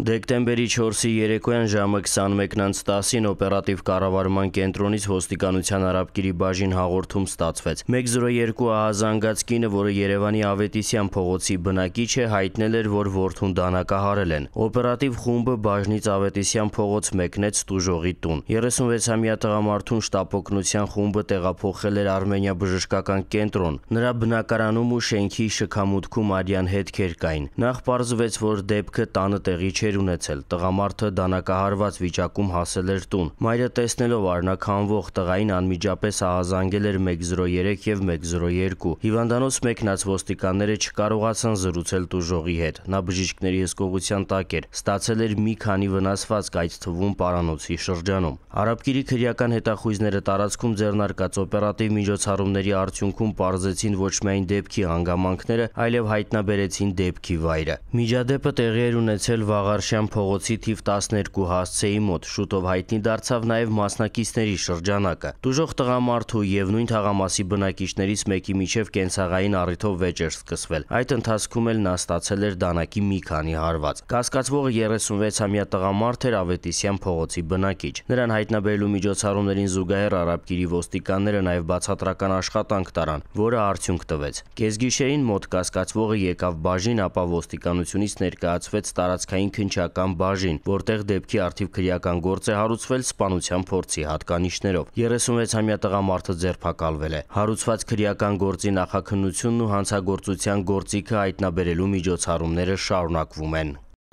Դեկտեմբերի 4-ի երեկոյան ժամը 21:10-ին օպերատիվ կառավարման կենտրոնից հոստիկանության արաբկիրի բաժին հաղորդում ստացվեց։ 102 ահազանգած կինը, որը Երևանի Ավետիսյան փողոցի բնակիչ է, հայտնել էր, որ որդուն դանակահարել են։ Օպերատիվ խումբը բաժնից Ավետիսյան փողոց մեկնեց Տուժողի տուն։ 36-ամյա տղամարդուն շտապօգնության խումբը տեղափոխել էր Արմենիա բժշկական կենտրոն։ Նրա բնակարանում ու շենքի շքամուտքում արյան հետքեր կային։ Նախ պարզվեց, որ դեպքը տանը տեղի չէ էր ունեցել։ Տղամարդը դանակահարված վիճակում հասել էր տուն։ Մայրը տեսնելով Արնակ հանվող տղային անմիջապես ահազանգել էր 103 եւ 102։ Հիվանդանոց մեկնած ոստիկանները չկարողացան զրուցել տուժողի հետ։ Նա բժիշկների հսկողության տակ էր։ Ստացել էր մի քանի վնասվածք, այդ թվում պարանոցի շրջանում։ Արաբկիրի քրեական հետախույզները տարածքում ձեռնարկած օպերատիվ միջոցառումների արդյունքում պարզեցին ոչ միայն դեպքի հանգամանքները, այլև հայտնաբերեցին դեպքի վայրը։ Միջադեպը տեղի էր ունեցել վաղ Աղարշյան փողոցի թիվ 12 հասցեի մոտ շուտով հայտնի դարձավ նաև մասնակիցների շրջանակը։ Դուժող տղամարդու եւ նույն թաղամասի բնակիչներից մեկի միջև կենցաղային առիթով վեճ էր սկսվել։ Այդ ընթացքում էլ նա ստացել էր դանակի մի քանի հարված։ Կասկածվողը 36-ամյա տղամարդ էր Ավետիսյան փողոցի բնակիչ։ Նրան հայտնաբերելու միջոցառումներին զուգահեռ արաբկիրի ոստիկանները նաև բացատրական աշխատանք տարան, որը արդյունք տվեց։ Կեսգիշերին մոտ կասկածվողը եկավ բաժին, ապա ոստիկանությունից ներկայացվեց տարածքային քնչական բաժին, որտեղ դեպքի արդիվ քրեական գործ է հարուցվել սպանության փորձի հատկանիշներով։ 36-ամյա տղամարդը ձերբակալվել է։ Հարուցված քրեական գործի նախաքննությունն ու հանցագործության գործիքը հայտնաբերելու միջոցառումները շարունակվում են։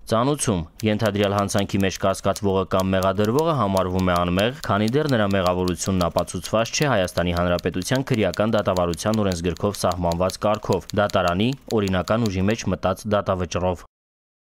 Ծանուցում ենթադրյալ հանցանքի մեջ կասկածվողը կամ մեղադրվողը համարվում է անմեղ, քանի դեռ նրա մեղավորությունն ապացուցված չէ Հայաստանի Հանրապետության քրեական դատավարության օրենսգրքով սահմանված կարգով՝ դատարանի օրինական ուժի մեջ մտած դատավճռով։